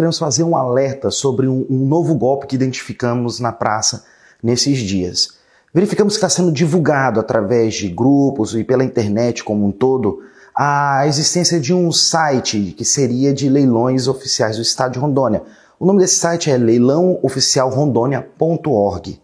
queremos fazer um alerta sobre um, um novo golpe que identificamos na praça nesses dias. Verificamos que está sendo divulgado através de grupos e pela internet como um todo a existência de um site que seria de leilões oficiais do estado de Rondônia. O nome desse site é leilãooficialrondônia.org.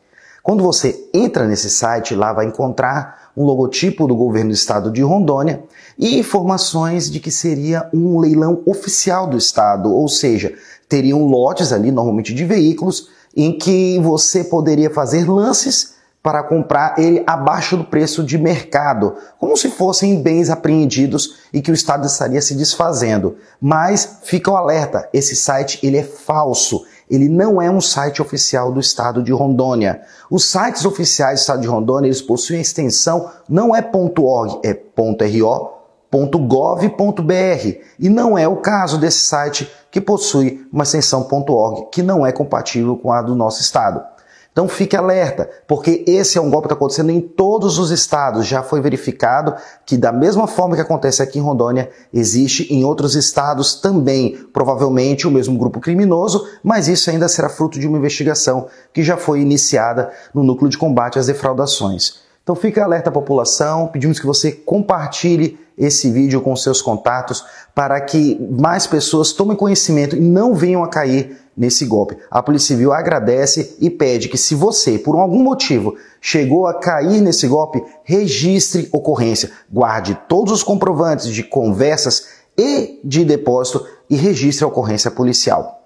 Quando você entra nesse site, lá vai encontrar um logotipo do governo do estado de Rondônia e informações de que seria um leilão oficial do estado, ou seja, teriam lotes ali, normalmente de veículos, em que você poderia fazer lances para comprar ele abaixo do preço de mercado, como se fossem bens apreendidos e que o Estado estaria se desfazendo. Mas fica o alerta, esse site ele é falso. Ele não é um site oficial do Estado de Rondônia. Os sites oficiais do Estado de Rondônia, eles possuem a extensão não é .org, é .ro, .gov.br e não é o caso desse site que possui uma extensão .org que não é compatível com a do nosso estado. Então fique alerta, porque esse é um golpe que está acontecendo em todos os estados. Já foi verificado que, da mesma forma que acontece aqui em Rondônia, existe em outros estados também, provavelmente o mesmo grupo criminoso, mas isso ainda será fruto de uma investigação que já foi iniciada no núcleo de combate às defraudações. Então fica alerta à população, pedimos que você compartilhe esse vídeo com seus contatos para que mais pessoas tomem conhecimento e não venham a cair nesse golpe. A Polícia Civil agradece e pede que se você, por algum motivo, chegou a cair nesse golpe, registre ocorrência, guarde todos os comprovantes de conversas e de depósito e registre a ocorrência policial.